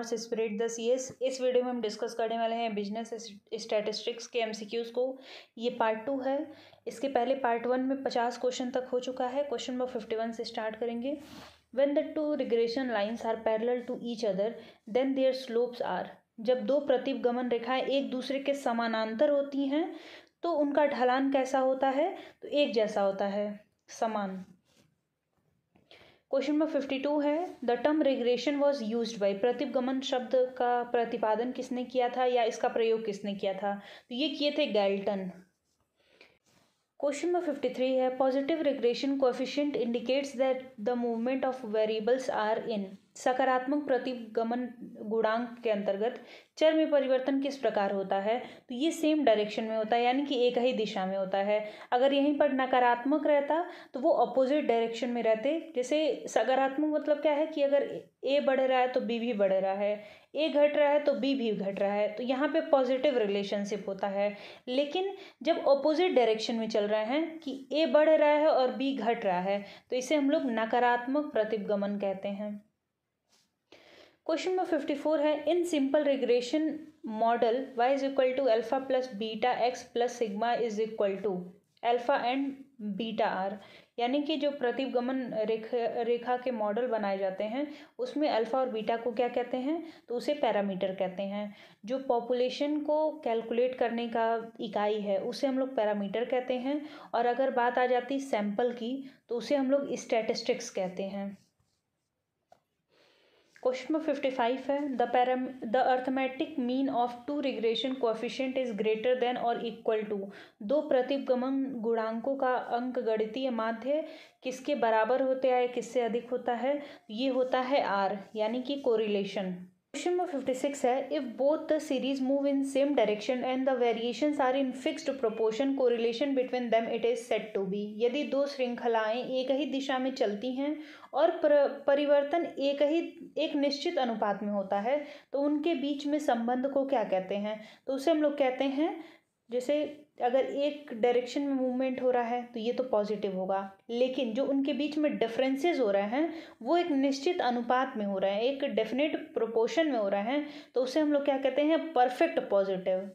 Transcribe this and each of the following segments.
commerce spread the C S इस video में हम डिस्कस करने वाले हैं बिजनेस स्टैटिस्टिक्स के एमसीक्यूज़ को ये पार्ट टू है इसके पहले पार्ट वन में पचास क्वेश्चन तक हो चुका है क्वेश्चन नंबर फिफ्टी वन से स्टार्ट करेंगे when the two regression lines are parallel to each other then their slopes are जब दो प्रतिगमन रेखाएं एक दूसरे के समानांतर होती हैं तो उनका ढलान कैसा होता है तो एक जैसा होता है समान क्वेश्चन नंबर फिफ्टी टू है the term regression was use by प्रतिगमन शब्द का प्रतिपादन किसने किया था या इसका प्रयोग किसने किया था तो ये किए थे Galton question number fifty three है positive regression coefficient indicates that the movement of variables are in सकारात्मक प्रतिगमन गुणांक के अंतर्गत चर में परिवर्तन किस प्रकार होता है तो ये सेम डायरेक्शन में होता है यानी कि एक ही दिशा में होता है अगर यहीं पर नकारात्मक रहता तो वो अपोजिट डायरेक्शन में रहते जैसे सकारात्मक मतलब क्या है कि अगर ए बढ़ रहा है तो बी भी बढ़ रहा है ए घट रहा है तो बी भी घट रहा है तो यहाँ पे पॉजिटिव रिलेशनशिप होता है लेकिन जब अपोजिट डायरेक्शन में चल रहे हैं कि ए बढ़ रहा है और बी घट रहा है तो इसे हम लोग नकारात्मक प्रतिगमन कहते हैं क्वेश्चन नंबर फिफ्टी फोर है in simple regression model Y is equal to alpha plus beta X plus sigma is equal to alpha and beta are यानी कि जो प्रतिगमन रेखा रेखा के मॉडल बनाए जाते हैं उसमें अल्फा और बीटा को क्या कहते हैं तो उसे पैरामीटर कहते हैं जो पॉपुलेशन को कैलकुलेट करने का इकाई है उसे हम लोग पैरामीटर कहते हैं और अगर बात आ जाती सैंपल की तो उसे हम लोग स्टैटिस्टिक्स कहते हैं क्वेश्चन नंबर फिफ्टी फाइव है the param the arithmetic mean of two regression coefficient is greater than और इक्वल टू दो प्रतिगमन गुणांकों का अंक गणितीय माध्य किसके बराबर होते हैं किससे अधिक होता है ये होता है आर यानी कि कोरिलेशन क्वेश्चन नंबर 56 है if both the series move in same direction and the variations are in fixed proportion correlation between them it is set to be यदि दो श्रृंखलाएं एक ही दिशा में चलती हैं और परिवर्तन एक ही एक निश्चित अनुपात में होता है तो उनके बीच में संबंध को क्या कहते हैं तो उसे हम लोग कहते हैं जैसे तो अगर एक डायरेक्शन में मूवमेंट हो रहा है तो ये तो पॉजिटिव होगा लेकिन जो उनके बीच में डिफरेंसेस हो रहे हैं वो एक निश्चित अनुपात में हो रहे हैं एक डेफिनेट प्रोपोर्शन में हो रहे हैं तो उसे हम लोग क्या कहते हैं perfect positive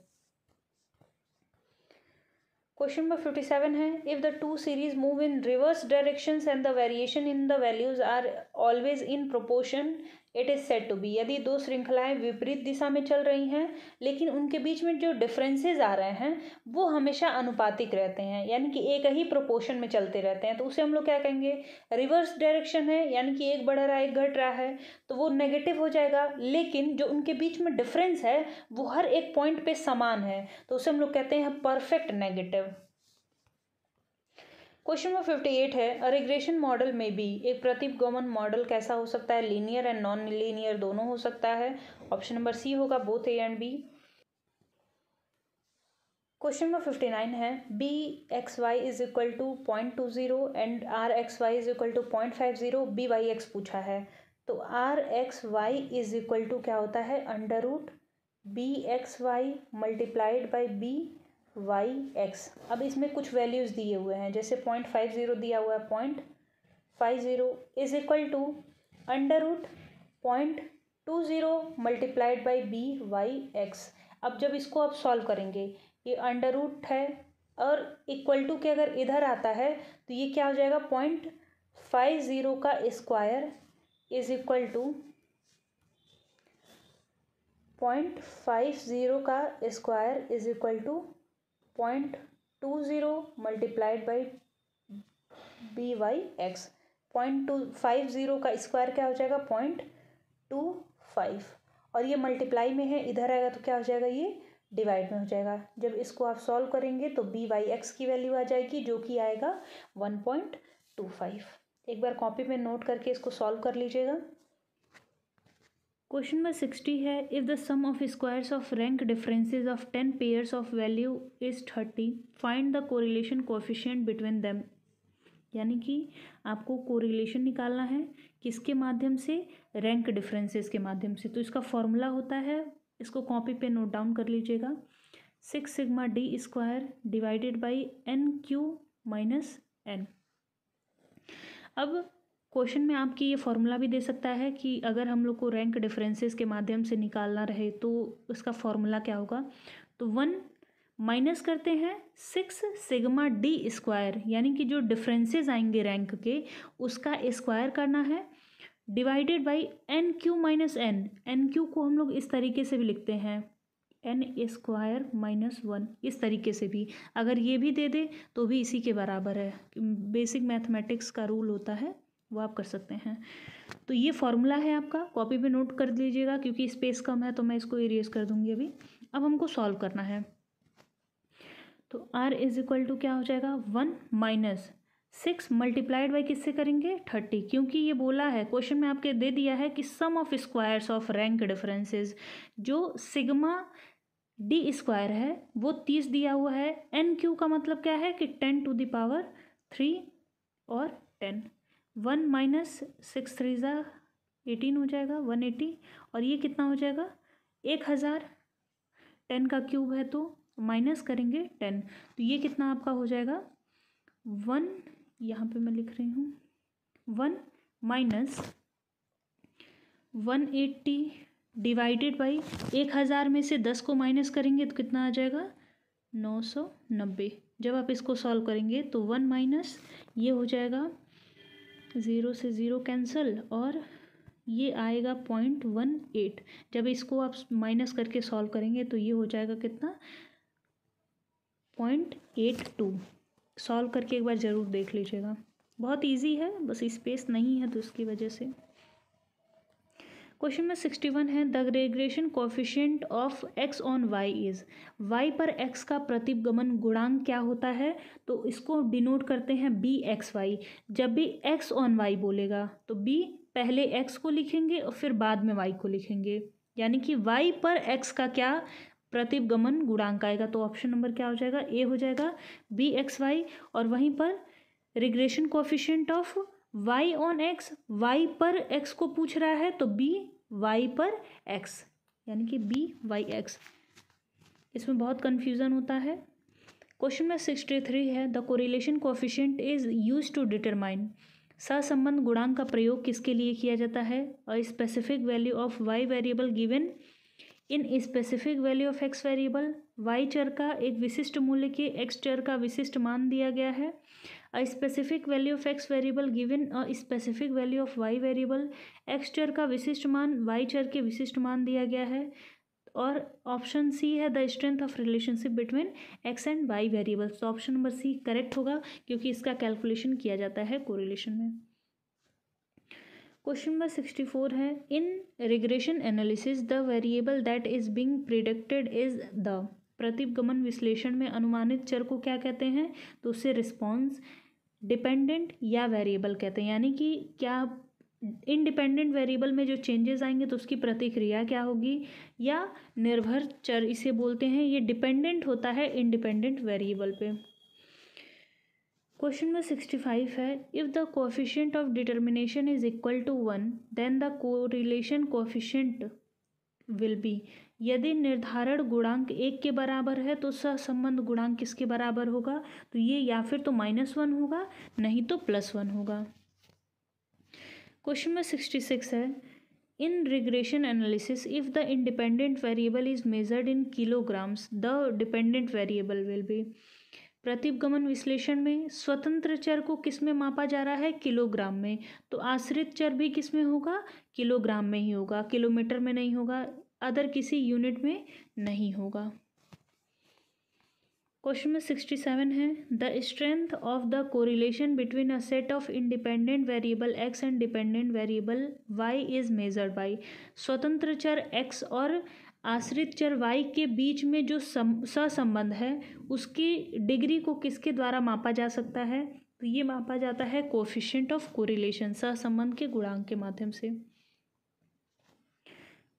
question number fifty seven है if the two series move in reverse directions and the variation in the values are always in proportion it is set to be यदि दो श्रृंखलाएं विपरीत दिशा में चल रही हैं लेकिन उनके बीच में जो डिफरेंसेस आ रहे हैं वो हमेशा अनुपातिक रहते हैं यानी कि एक ही प्रोपोर्शन में चलते रहते हैं तो उसे हम लोग क्या कहेंगे रिवर्स डायरेक्शन है यानी कि एक बढ़ रहा है एक घट रहा है तो वो नेगेटिव हो जाएगा लेकिन जो उनके बीच में डिफरेंस है वो हर एक पॉइंट पे समान है तो उसे हम लोग कहते हैं perfect negative question number fifty eight है अरेग्रेशन मॉडल में भी एक प्रतिगमन मॉडल कैसा हो सकता है लीनियर एंड नॉन लीनियर दोनों हो सकता है ऑप्शन नंबर सी होगा both A and B question number fifty nine है B X Y is equal to point two zero and R X Y is equal to point five zero B Y X पूछा है तो R X Y is equal to क्या होता है under root B X Y multiplied by B Y X अब इसमें कुछ values दिए हुए हैं जैसे पॉइंट फाइव ज़ीरो दिया हुआ है point five zero is equal to under root point two zero multiplied by B Y X अब जब इसको आप सॉल्व करेंगे ये अंडर रूट है और इक्वल टू के अगर इधर आता है तो ये क्या हो जाएगा पॉइंट फाइव ज़ीरो का square is equal to point five zero का square is equal to point two zero multiplied by B Y X point two five zero का स्क्वायर क्या हो जाएगा पॉइंट टू फाइव और ये मल्टीप्लाई में है इधर आएगा तो क्या हो जाएगा ये डिवाइड में हो जाएगा जब इसको आप सॉल्व करेंगे तो बी वाई एक्स की वैल्यू आ जाएगी जो कि आएगा वन पॉइंट टू फाइव एक बार कॉपी में नोट करके इसको सॉल्व कर लीजिएगा क्वेश्चन नंबर सिक्सटी है if the sum of squares of rank differences of ten pairs of value is thirty find the correlation coefficient between them यानी कि आपको कोरिलेशन निकालना है किसके माध्यम से रैंक डिफरेंसेस के माध्यम से तो इसका फॉर्मूला होता है इसको कॉपी पे नोट डाउन कर लीजिएगा six sigma D square divided by N cube minus N अब क्वेश्चन में आपकी ये फॉर्मूला भी दे सकता है कि अगर हम लोग को रैंक डिफरेंसेस के माध्यम से निकालना रहे तो उसका फॉर्मूला क्या होगा तो वन माइनस करते हैं सिक्स सिग्मा डी स्क्वायर यानी कि जो डिफरेंसेस आएंगे रैंक के उसका स्क्वायर करना है divided by N cube minus N N cube को हम लोग इस तरीके से भी लिखते हैं एन स्क्वायर माइनस वन इस तरीके से भी अगर ये भी दे दे तो भी इसी के बराबर है बेसिक मैथमेटिक्स का रूल होता है वो आप कर सकते हैं तो ये फार्मूला है आपका कॉपी पे नोट कर लीजिएगा क्योंकि स्पेस कम है तो मैं इसको इरेज कर दूंगी अभी अब हमको सॉल्व करना है तो आर इज इक्वल टू क्या हो जाएगा one minus six multiplied by किससे करेंगे थर्टी क्योंकि ये बोला है क्वेश्चन में आपके दे दिया है कि sum of squares of rank differences जो सिग्मा डी स्क्वायर है वो तीस दिया हुआ है एन क्यू का मतलब क्या है कि टेन टू दावर थ्री और ten one minus six three ज़ा एटीन हो जाएगा वन एटी और ये कितना हो जाएगा एक हज़ार टेन का क्यूब है तो माइनस करेंगे टेन तो ये कितना आपका हो जाएगा वन यहाँ पे मैं लिख रही हूँ one minus one eighty divided by एक हज़ार में से दस को माइनस करेंगे तो कितना आ जाएगा नौ सौ नब्बे जब आप इसको सॉल्व करेंगे तो वन माइनस ये हो जाएगा ज़ीरो से ज़ीरो कैंसिल और ये आएगा पॉइंट वन एट जब इसको आप माइनस करके सॉल्व करेंगे तो ये हो जाएगा कितना पॉइंट एट टू सॉल्व करके एक बार ज़रूर देख लीजिएगा बहुत इजी है बस स्पेस नहीं है तो उसकी वजह से क्वेश्चन नंबर सिक्सटी वन है the regression coefficient of X on Y is Y पर एक्स का प्रतिगमन गुणांक क्या होता है तो इसको डिनोट करते हैं बी एक्स वाई जब भी एक्स ऑन वाई बोलेगा तो बी पहले एक्स को लिखेंगे और फिर बाद में वाई को लिखेंगे यानी कि वाई पर एक्स का क्या प्रतिगमन गुणांक आएगा तो ऑप्शन नंबर क्या हो जाएगा ए हो जाएगा बी एक्स वाई और वहीं पर regression coefficient of Y on X Y पर एक्स को पूछ रहा है तो बी वाई पर एक्स यानी कि बी वाई एक्स इसमें बहुत कन्फ्यूज़न होता है क्वेश्चन में सिक्सटी थ्री है the correlation coefficient is use to determine सहसंबंध गुणांक का प्रयोग किसके लिए किया जाता है a specific value of Y variable given in specific value of X variable Y चर का एक विशिष्ट मूल्य के एक्स चर का विशिष्ट मान दिया गया है a specific value of X variable given a specific value of Y variable X चर का विशिष्ट मान वाई चर के विशिष्ट मान दिया गया है और ऑप्शन सी है the strength of relationship between X and Y variables तो ऑप्शन नंबर सी करेक्ट होगा क्योंकि इसका कैलकुलेशन किया जाता है कोरिलेशन में क्वेश्चन नंबर सिक्सटी फोर है in regression analysis the variable that is being predicted is the प्रतिगमन विश्लेषण में अनुमानित चर को क्या कहते हैं तो उसे रिस्पॉन्स डिपेंडेंट या वेरिएबल कहते हैं यानी कि क्या इंडिपेंडेंट वेरिएबल में जो चेंजेस आएंगे तो उसकी प्रतिक्रिया क्या होगी या निर्भर चर इसे बोलते हैं ये डिपेंडेंट होता है इंडिपेंडेंट वेरिएबल पे क्वेश्चन नंबर सिक्सटी फाइव है if the coefficient of determination is equal to one then the correlation coefficient will be यदि निर्धारण गुणांक एक के बराबर है तो सहसंबंध गुणांक किसके बराबर होगा तो ये या फिर तो माइनस वन होगा नहीं तो प्लस वन होगा क्वेश्चन नंबर सिक्सटी सिक्स है in regression analysis if the independent variable is measured in kilograms the dependent variable will be प्रतिगमन विश्लेषण में स्वतंत्र चर को किस में मापा जा रहा है किलोग्राम में तो आश्रित चर भी किस में होगा किलोग्राम में ही होगा किलोमीटर में नहीं होगा अदर किसी यूनिट में नहीं होगा क्वेश्चन नंबर सिक्सटी सेवन है the strength of the correlation between a set of independent variable X and dependent variable Y is measured by स्वतंत्र चर एक्स और आश्रित चर वाई के बीच में जो सहसंबंध है उसकी डिग्री को किसके द्वारा मापा जा सकता है तो ये मापा जाता है कोफिशेंट ऑफ कोरिलेशन सहसंबंध के गुणांक के माध्यम से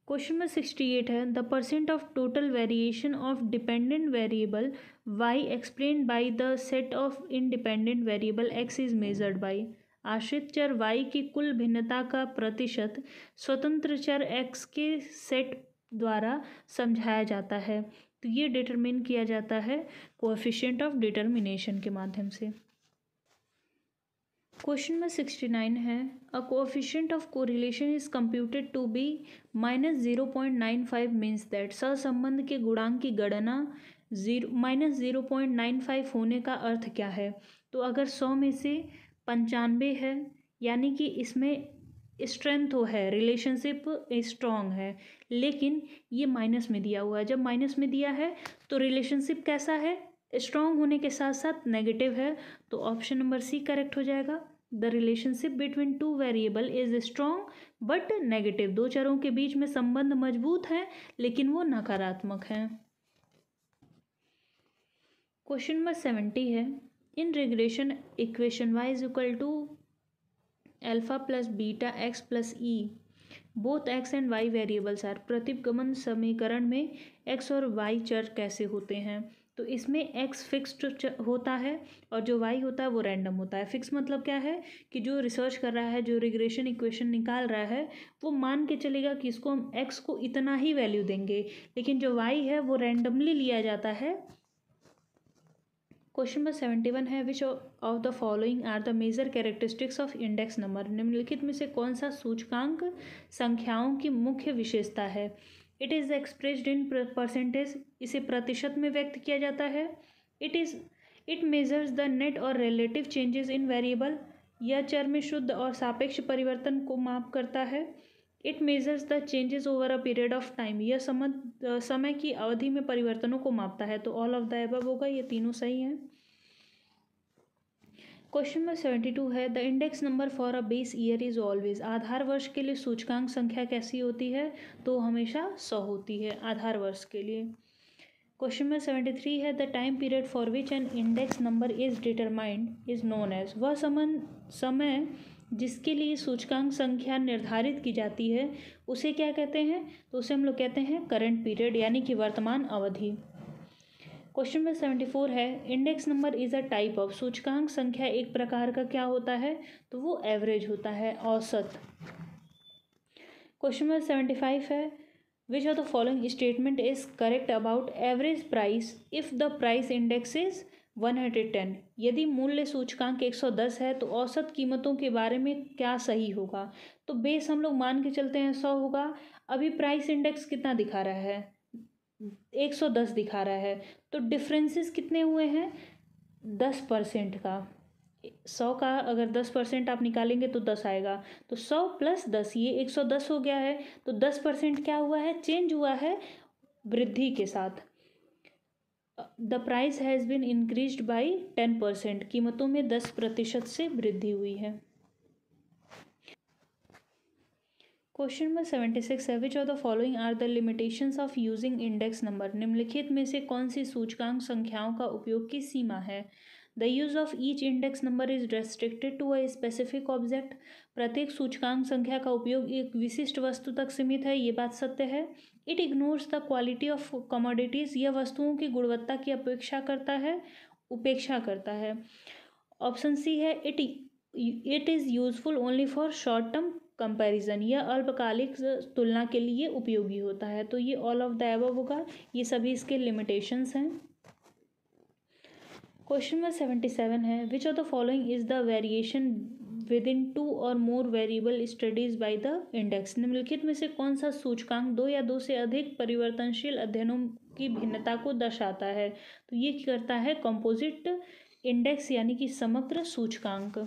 क्वेश्चन नंबर सिक्सटी एट है the percent of total variation of dependent variable Y explain by the set of independent variable X is measured by आश्रित चर वाई की कुल भिन्नता का प्रतिशत स्वतंत्र चर एक्स के सेट द्वारा समझाया जाता है तो ये डिटरमिन किया जाता है कोएफिशिएंट ऑफ डिटर्मिनेशन के माध्यम से क्वेश्चन नंबर सिक्सटी नाइन है a coefficient of correlation is computed to be minus zero point nine five means that सहसंबंध के गुणांक की गणना zero minus zero point nine five होने का अर्थ क्या है तो अगर सौ में से पंचानवे है यानी कि इसमें स्ट्रेंथ हो है रिलेशनशिप स्ट्रॉन्ग है लेकिन ये माइनस में दिया हुआ है जब माइनस में दिया है तो रिलेशनशिप कैसा है स्ट्रॉन्ग होने के साथ साथ नेगेटिव है तो ऑप्शन नंबर सी करेक्ट हो जाएगा the relationship between two variable is strong but negative दो चरों के बीच में संबंध मजबूत है लेकिन वो नकारात्मक है क्वेश्चन नंबर सेवेंटी है in regulation equation Y is equal to alpha plus beta X plus E both X and Y variables are प्रतिगमन समीकरण में एक्स और वाई चर कैसे होते हैं तो इसमें एक्स फिक्स्ड होता है और जो वाई होता है वो रैंडम होता है फिक्स मतलब क्या है कि जो रिसर्च कर रहा है जो रिग्रेशन इक्वेशन निकाल रहा है वो मान के चलेगा कि इसको हम एक्स को इतना ही वैल्यू देंगे लेकिन जो वाई है वो रैंडमली लिया जाता है क्वेश्चन नंबर सेवेंटी वन है which of the following are the major characteristics of index number निम्नलिखित में से कौन सा सूचकांक संख्याओं की मुख्य विशेषता है it is expressed in percentage इसे प्रतिशत में व्यक्त किया जाता है it is it measures the net और रिलेटिव चेंजेस इन वेरिएबल यह चर में शुद्ध और सापेक्ष परिवर्तन को माप करता है it measures the changes over a period of time यह समय की अवधि में परिवर्तनों को मापता है तो ऑल ऑफ द एब होगा ये तीनों सही हैं क्वेश्चन नंबर सेवेंटी टू है the index number for a base year is always आधार वर्ष के लिए सूचकांक संख्या कैसी होती है तो हमेशा सौ होती है आधार वर्ष के लिए क्वेश्चन नंबर सेवेंटी थ्री है the time period for which an index number is determined is known as वह समन समय जिसके लिए सूचकांक संख्या निर्धारित की जाती है उसे क्या कहते हैं तो उसे हम लोग कहते हैं करंट पीरियड यानी कि वर्तमान अवधि क्वेश्चन नंबर सेवेंटी फोर है index number is a type of सूचकांक संख्या एक प्रकार का क्या होता है तो वो एवरेज होता है औसत क्वेश्चन नंबर सेवेंटी फाइव है which are the following statement is correct about average price if the price index is one hundred ten यदि मूल्य सूचकांक एक सौ दस है तो औसत कीमतों के बारे में क्या सही होगा तो बेस हम लोग मान के चलते हैं सौ होगा अभी प्राइस इंडेक्स कितना दिखा रहा है एक सौ दस दिखा रहा है तो डिफ्रेंसेस कितने हुए हैं दस परसेंट का सौ का अगर दस परसेंट आप निकालेंगे तो दस आएगा तो सौ प्लस दस ये एक सौ दस हो गया है तो दस परसेंट क्या हुआ है चेंज हुआ है वृद्धि के साथ the price has been increase by ten percent कीमतों में दस प्रतिशत से वृद्धि हुई है क्वेश्चन नंबर सेवेंटी सिक्स है which of the following are the limitations of using index number निम्नलिखित में से कौन सी सूचकांक संख्याओं का उपयोग की सीमा है the use of each index number is restricted to a specific object प्रत्येक सूचकांक संख्या का उपयोग एक विशिष्ट वस्तु तक सीमित है ये बात सत्य है it ignores the quality of commodities यह वस्तुओं की गुणवत्ता की अपेक्षा करता है उपेक्षा करता है ऑप्शन सी है it it is useful only for short term comparison या अल्पकालिक तुलना के लिए उपयोगी होता है तो ये ऑल ऑफ द एबव होगा ये सभी इसके लिमिटेशंस हैं क्वेश्चन नंबर सेवेंटी सेवन है which of the following is the variation within two or more variable studies by the index निम्नलिखित में से कौन सा सूचकांक दो या दो से अधिक परिवर्तनशील अध्ययनों की भिन्नता को दर्शाता है तो ये करता है कंपोजिट इंडेक्स यानी कि समग्र सूचकांक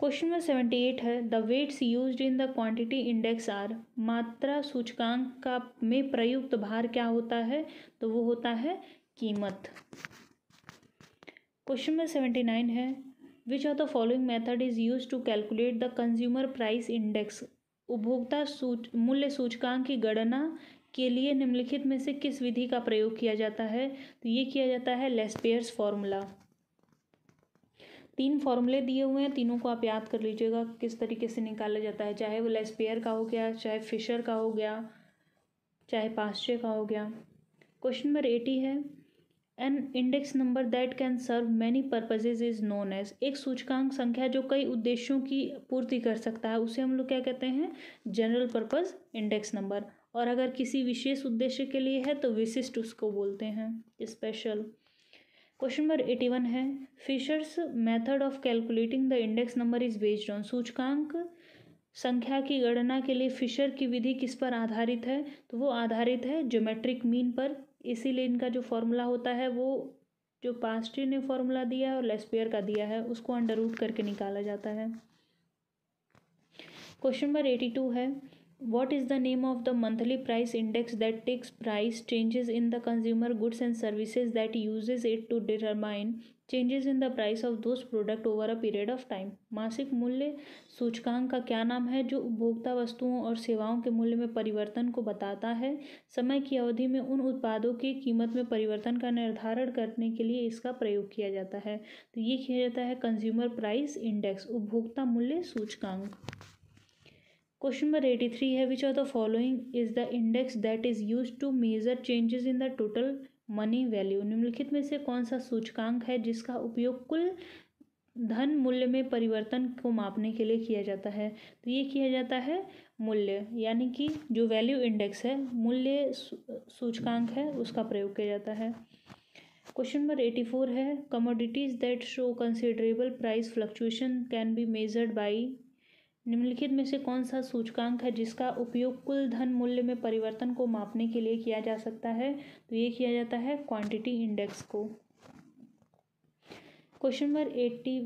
क्वेश्चन नंबर सेवेंटी एट है the weights use in the quantity index are मात्रा सूचकांक का में प्रयुक्त भार क्या होता है तो वो होता है कीमत क्वेश्चन नंबर सेवेंटी नाइन है which of the following method is use to calculate the consumer price index उपभोक्ता सूच मूल्य सूचकांक की गणना के लिए निम्नलिखित में से किस विधि का प्रयोग किया जाता है तो ये किया जाता है लेस्पेयर्स फॉर्मूला तीन फॉर्मूले दिए हुए हैं तीनों को आप याद कर लीजिएगा किस तरीके से निकाला जाता है चाहे वो लेस्पियर का हो गया चाहे फिशर का हो गया चाहे पास्चे का हो गया क्वेश्चन नंबर एटी है an index number that can serve many purposes is known as एक सूचकांक संख्या जो कई उद्देश्यों की पूर्ति कर सकता है उसे हम लोग क्या कहते हैं जनरल पर्पज इंडेक्स नंबर और अगर किसी विशेष उद्देश्य के लिए है तो विशिष्ट उसको बोलते हैं special question number eighty one है Fisher's method of calculating the index number is based on सूचकांक संख्या की गणना के लिए फिशर की विधि किस पर आधारित है तो वो आधारित है ज्योमेट्रिक मीन पर इसीलिए इनका जो फॉर्मूला होता है वो जो पास्टी ने फॉर्मूला दिया है और लेस्पियर का दिया है उसको अंडर रूट करके निकाला जाता है क्वेश्चन नंबर एटी टू है what is the name of the monthly price index that takes price changes in the consumer goods and services that uses it to determine changes in the price of those product over a period of time मासिक मूल्य सूचकांक का क्या नाम है जो उपभोक्ता वस्तुओं और सेवाओं के मूल्य में परिवर्तन को बताता है समय की अवधि में उन उत्पादों की कीमत में परिवर्तन का निर्धारण करने के लिए इसका प्रयोग किया जाता है तो ये किया जाता है कंज्यूमर प्राइस इंडेक्स उपभोक्ता मूल्य सूचकांक क्वेश्चन नंबर एटी थ्री है which are the following is the index that is use to measure changes in the total money value निम्नलिखित में से कौन सा सूचकांक है जिसका उपयोग कुल धन मूल्य में परिवर्तन को मापने के लिए किया जाता है तो ये किया जाता है मूल्य यानी कि जो वैल्यू इंडेक्स है मूल्य सूचकांक है उसका प्रयोग किया जाता है क्वेश्चन नंबर एटी फोर है commodities that show considerable price fluctuation can be measured by निम्नलिखित में से कौन सा सूचकांक है जिसका उपयोग कुल धन मूल्य में परिवर्तन को मापने के लिए किया जा सकता है तो ये किया जाता है क्वांटिटी इंडेक्स को क्वेश्चन नंबर एट्टी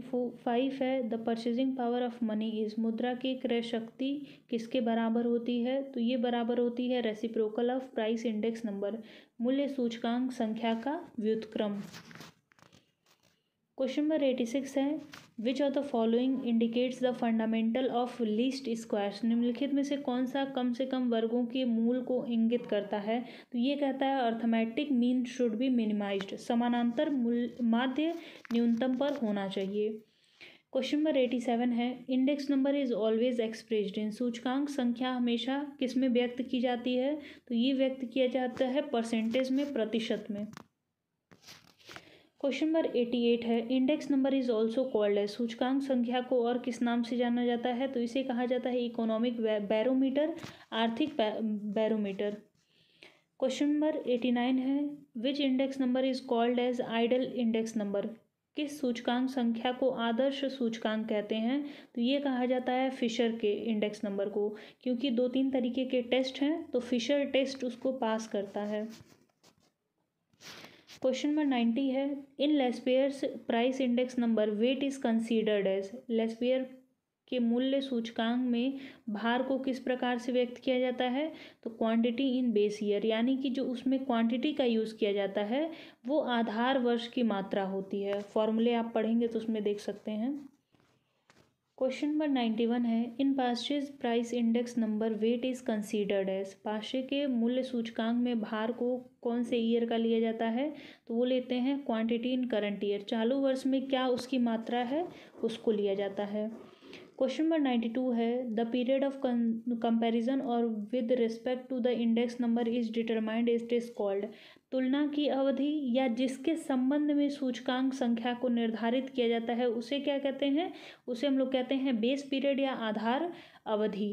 फाइव है the purchasing power of money is मुद्रा की क्रय शक्ति किसके बराबर होती है तो ये बराबर होती है reciprocal of price index number मूल्य सूचकांक संख्या का व्युतक्रम क्वेश्चन नंबर एटी सिक्स है which of the following indicates the fundamental of least squares निम्नलिखित में से कौन सा कम से कम वर्गों के मूल को इंगित करता है तो ये कहता है arithmetic mean should be minimize समानांतर मूल माध्य न्यूनतम पर होना चाहिए क्वेश्चन नंबर एटी सेवन है index number is always expressed in सूचकांक संख्या हमेशा किस में व्यक्त की जाती है तो ये व्यक्त किया जाता है परसेंटेज में प्रतिशत में क्वेश्चन नंबर एटी एट है index number is also called है सूचकांक संख्या को और किस नाम से जाना जाता है तो इसे कहा जाता है इकोनॉमिक बैरोमीटर आर्थिक barometer question number eighty nine है which index number is called as ideal index number किस सूचकांक संख्या को आदर्श सूचकांक कहते हैं तो ये कहा जाता है फिशर के इंडेक्स नंबर को क्योंकि दो तीन तरीके के टेस्ट हैं तो फिशर टेस्ट उसको पास करता है क्वेश्चन नंबर नाइन्टी है in Laspeyres price index number weight is considered as Laspeyres के मूल्य सूचकांक में भार को किस प्रकार से व्यक्त किया जाता है तो क्वांटिटी इन बेस ईयर यानी कि जो उसमें क्वांटिटी का यूज़ किया जाता है वो आधार वर्ष की मात्रा होती है फॉर्मूले आप पढ़ेंगे तो उसमें देख सकते हैं क्वेश्चन नंबर नाइन्टी वन है in Paasche's price index number weight is considered as Paasche के मूल्य सूचकांक में भार को कौन से ईयर का लिया जाता है तो वो लेते हैं क्वांटिटी इन करंट ईयर चालू वर्ष में क्या उसकी मात्रा है उसको लिया जाता है क्वेश्चन नंबर नाइन्टी टू है द पीरियड ऑफ कंपेरिजन और with respect to the index number is determined is is called तुलना की अवधि या जिसके संबंध में सूचकांक संख्या को निर्धारित किया जाता है उसे क्या कहते हैं उसे हम लोग कहते हैं बेस पीरियड या आधार अवधि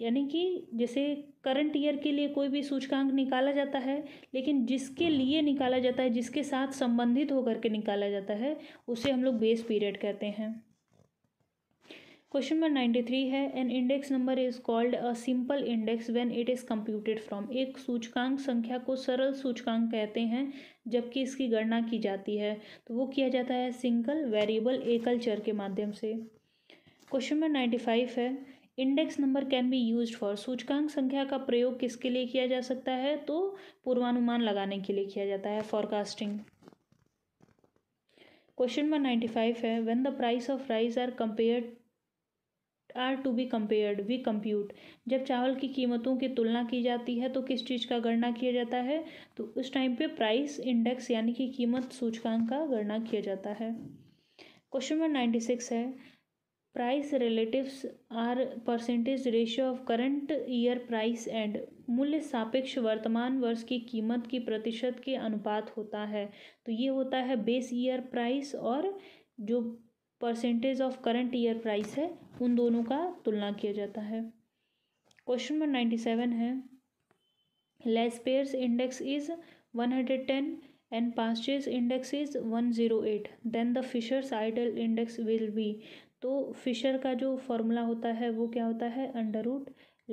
यानी कि जैसे करंट ईयर के लिए कोई भी सूचकांक निकाला जाता है लेकिन जिसके लिए निकाला जाता है जिसके साथ संबंधित होकर के निकाला जाता है उसे हम लोग बेस पीरियड कहते हैं क्वेश्चन नंबर नाइन्टी थ्री है an index number is called a simple index when it is computed from एक सूचकांक संख्या को सरल सूचकांक कहते हैं जबकि इसकी गणना की जाती है तो वो किया जाता है सिंगल वेरिएबल एकल चर के माध्यम से क्वेश्चन नंबर नाइन्टी फाइव है index number can be use for सूचकांक संख्या का प्रयोग किसके लिए किया जा सकता है तो पूर्वानुमान लगाने के लिए किया जाता है forecasting question number ninety five है when the price of rice are compare are to be compared we compute जब चावल की कीमतों की तुलना की जाती है तो किस चीज़ का गणना किया जाता है तो उस टाइम पे प्राइस इंडेक्स यानी कि कीमत सूचकांक का गणना किया जाता है क्वेश्चन नंबर नाइन्टी सिक्स है price relatives are percentage ratio of current year price and मूल्य सापेक्ष वर्तमान वर्ष की कीमत की प्रतिशत के अनुपात होता है तो ये होता है बेस ईयर प्राइस और जो percentage of current year price है उन दोनों का तुलना किया जाता है क्वेश्चन नंबर नाइन्टी सेवन है Laspeyres index is one hundred ten and index is one zero eight then the Fisher's ideal index will be तो फिशर का जो फार्मूला होता है वो क्या होता है अंडर रूट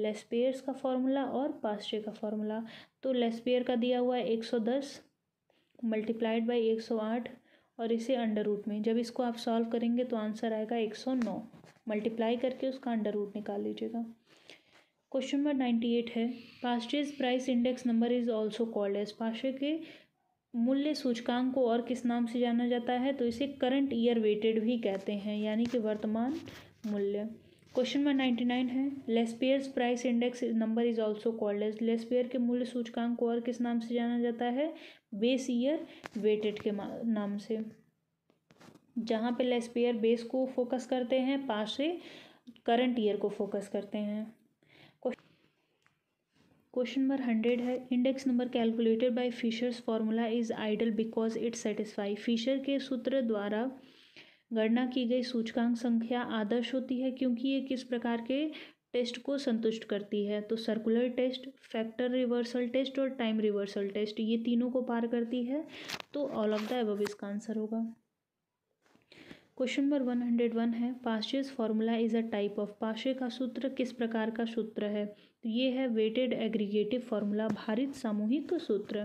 लेसपेयर्स का फॉर्मूला और पास्टे का फॉर्मूला तो लेसपेयर का दिया हुआ है एक सौ दस मल्टीप्लाइड बाई एक सौ आठ और इसे अंडर रूट में जब इसको आप सॉल्व करेंगे तो आंसर आएगा एक सौ नौ मल्टीप्लाई करके उसका अंडर रूट निकाल लीजिएगा क्वेश्चन नंबर नाइन्टी एट है Paasche's price index number is also called as Paasche के मूल्य सूचकांक को और किस नाम से जाना जाता है तो इसे करंट ईयर वेटेड भी कहते हैं यानी कि वर्तमान मूल्य क्वेश्चन नंबर नाइन्टी नाइन है Laspeyres price index number is also called as Laspeyres के मूल्य सूचकांक को और किस नाम से जाना जाता है बेस ईयर वेटेड के नाम से जहाँ पे लेस्पियर बेस को फोकस करते हैं पास से करंट ईयर को फोकस करते हैं क्वेश्चन नंबर हंड्रेड है index number calculated by Fisher's formula is ideal because it satisfy Fisher के सूत्र द्वारा गणना की गई सूचकांक संख्या आदर्श होती है क्योंकि ये किस प्रकार के टेस्ट को संतुष्ट करती है तो circular test factor reversal test और टाइम रिवर्सल टेस्ट ये तीनों को पार करती है तो ऑल ऑफ द एब इसका आंसर होगा question number one hundred one है Paasche's formula is a type of Paasche का सूत्र किस प्रकार का सूत्र है तो ये है वेटेड एग्रीगेटिव फार्मूला भारित सामूहिक सूत्र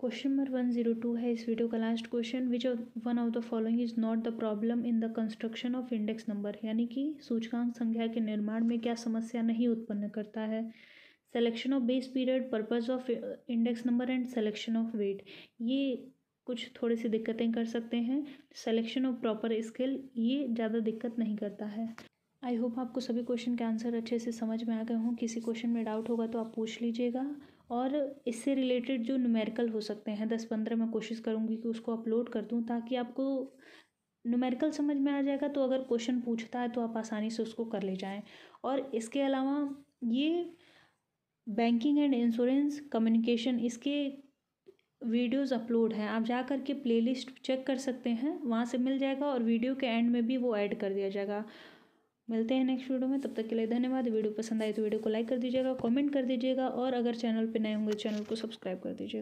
question number one zero two है इस वीडियो का last question which one of the following is not the problem in the construction of index number यानी कि सूचकांक संख्या के निर्माण में क्या समस्या नहीं उत्पन्न करता है selection of base period purpose of index number and selection of weight ये कुछ थोड़ी सी दिक्कतें कर सकते हैं सेलेक्शन ऑफ प्रॉपर स्किल ये ज़्यादा दिक्कत नहीं करता है आई होप आपको सभी क्वेश्चन के आंसर अच्छे से समझ में आ गए हों किसी क्वेश्चन में डाउट होगा तो आप पूछ लीजिएगा और इससे रिलेटेड जो न्यूमेरिकल हो सकते हैं दस पंद्रह मैं कोशिश करूँगी कि उसको अपलोड कर दूँ ताकि आपको न्यूमेरिकल समझ में आ जाएगा तो अगर क्वेश्चन पूछता है तो आप आसानी से उसको कर ले जाएँ और इसके अलावा ये बैंकिंग एंड इंश्योरेंस कम्युनिकेशन इसके वीडियोस अपलोड हैं आप जा कर के प्ले चेक कर सकते हैं वहाँ से मिल जाएगा और वीडियो के एंड में भी वो ऐड कर दिया जाएगा मिलते हैं नेक्स्ट वीडियो में तब तक के लिए धन्यवाद वीडियो पसंद आए तो वीडियो को लाइक कर दीजिएगा कमेंट कर दीजिएगा और अगर चैनल पर नए होंगे तो चैनल को सब्सक्राइब कर दीजिएगा